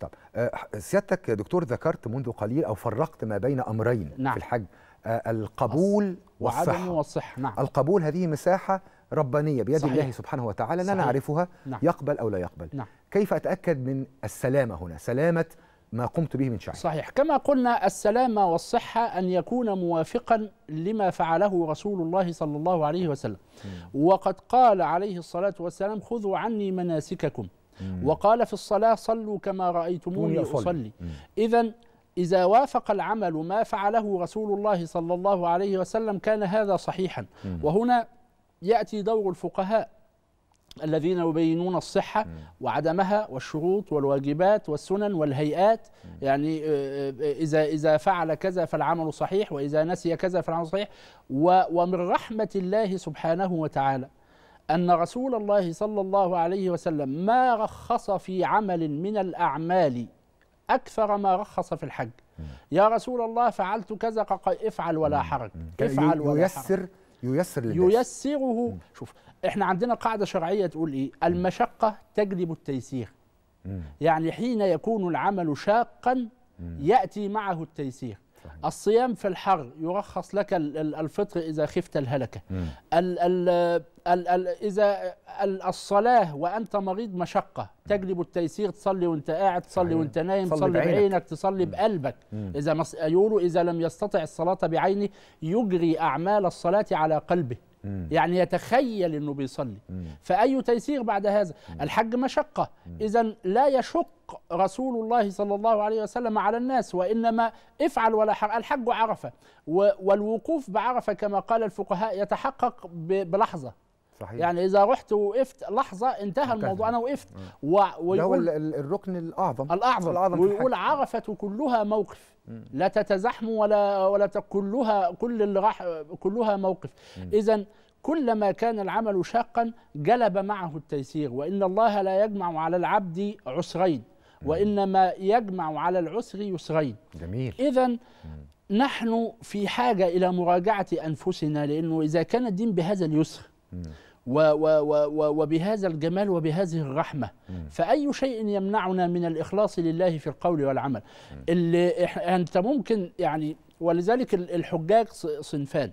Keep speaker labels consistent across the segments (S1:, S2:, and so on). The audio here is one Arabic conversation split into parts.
S1: طب آه، سيادتك دكتور ذكرت منذ قليل او فرقت ما بين امرين نعم. في الحج آه، القبول والصحه والصحه نعم القبول هذه مساحه ربانيه بيد صحيح. الله سبحانه وتعالى لا نعرفها نعم. يقبل او لا يقبل نعم. كيف اتاكد من السلامه هنا سلامه ما قمت به من شعر صحيح كما قلنا السلامة والصحة أن يكون موافقا لما فعله رسول الله صلى الله عليه وسلم م. وقد قال عليه الصلاة والسلام خذوا عني مناسككم وقال في الصلاة صلوا كما رأيتموني أصلي إذا إذا وافق العمل ما فعله رسول الله صلى الله عليه وسلم كان هذا صحيحا وهنا يأتي دور الفقهاء الذين يبينون الصحة وعدمها والشروط والواجبات والسنن والهيئات يعني آه، آه، إذا إذا فعل كذا فالعمل صحيح وإذا نسي كذا فالعمل صحيح ومن رحمة الله سبحانه وتعالى أن رسول الله صلى الله عليه وسلم ما رخص في عمل من الأعمال أكثر ما رخص في الحج يا رسول الله فعلت كذا افعل ولا حرج افعل ولا ييسر حرج ييسر للناس ييسره شوف احنا عندنا قاعده شرعيه تقول ايه المشقه تجلب التيسير يعني حين يكون العمل شاقا ياتي معه التيسير الصيام في الحر يرخص لك الفطر إذا خفت الهلكة ال ال الـ الـ إذا الصلاة وأنت مريض مشقة تجلب التيسير تصلي وانت قاعد تصلي وانت نايم تصلي بعينك, بعينك تصلي بقلبك إذا يقولوا إذا لم يستطع الصلاة بعينه يجري أعمال الصلاة على قلبه مم. يعني يتخيل انه بيصلي مم. فاي تيسير بعد هذا مم. الحج مشقه اذا لا يشق رسول الله صلى الله عليه وسلم على الناس وانما افعل ولا حرج الحج عرفه والوقوف بعرفه كما قال الفقهاء يتحقق بلحظه صحيح. يعني اذا رحت وقفت لحظه انتهى الموضوع انا وقفت آه. و... ويقول الركن الاعظم الاعظم, الأعظم ويقول عرفه كلها موقف مم. لا تتزحم ولا ولا كلها كل اللي راح كلها موقف اذا كلما كان العمل شاقا جلب معه التيسير وان الله لا يجمع على العبد عسرين وانما يجمع على العسر يسرين جميل اذا نحن في حاجه الى مراجعه انفسنا لانه اذا كان الدين بهذا اليسر و و و وبهذا الجمال وبهذه الرحمة فأي شيء يمنعنا من الإخلاص لله في القول والعمل اللي أنت ممكن يعني ولذلك الحجاج صنفان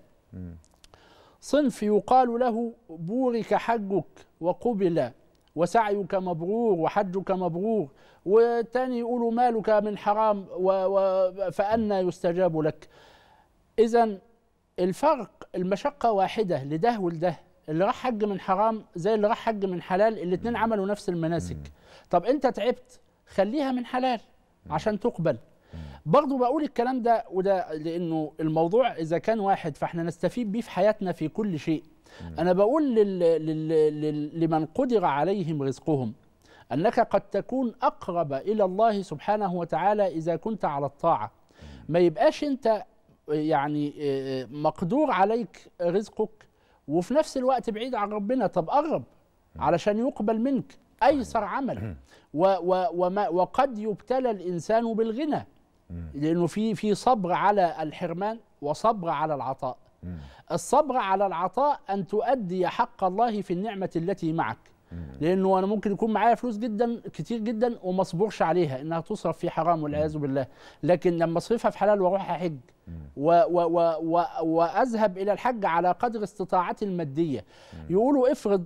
S1: صنف يقال له بورك حجك وقبل وسعيك مبرور وحجك مبرور وتاني يقولوا مالك من حرام و و فأنا يستجاب لك إذا الفرق المشقة واحدة لده ولده اللي راح حج من حرام زي اللي راح حج من حلال الاثنين عملوا نفس المناسك طب انت تعبت خليها من حلال عشان تقبل برضه بقول الكلام ده وده لانه الموضوع اذا كان واحد فاحنا نستفيد بيه في حياتنا في كل شيء انا بقول لل... لل... لل... لمن قدر عليهم رزقهم انك قد تكون اقرب الى الله سبحانه وتعالى اذا كنت على الطاعه ما يبقاش انت يعني آه، آه، مقدور عليك رزقك وفي نفس الوقت بعيد عن ربنا طب اقرب علشان يقبل منك ايسر عمل و و وما وقد يبتلى الانسان بالغنى لانه في في صبر على الحرمان وصبر على العطاء الصبر على العطاء ان تؤدي حق الله في النعمه التي معك لانه انا ممكن يكون معايا فلوس جدا كتير جدا وما اصبرش عليها انها تصرف في حرام والعياذ بالله لكن لما اصرفها في حلال واروح احج و و و و واذهب الى الحج على قدر استطاعتي الماديه يقولوا افرض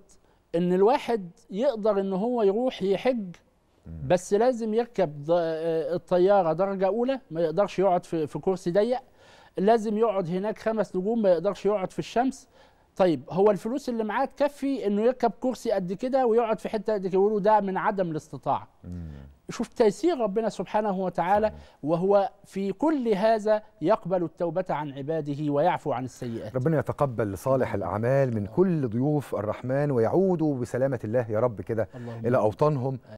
S1: ان الواحد يقدر ان هو يروح يحج بس لازم يركب الطياره درجه اولى ما يقدرش يقعد في كرسي ضيق لازم يقعد هناك خمس نجوم ما يقدرش يقعد في الشمس طيب هو الفلوس اللي معاه تكفي انه يركب كرسي قد كده ويقعد في حته قد كده ده من عدم الاستطاعه شوف تيسير ربنا سبحانه وتعالى وهو في كل هذا يقبل التوبة عن عباده ويعفو عن السيئات ربنا يتقبل صالح الأعمال من آه. كل ضيوف الرحمن ويعودوا بسلامة الله يا رب كده إلى أوطانهم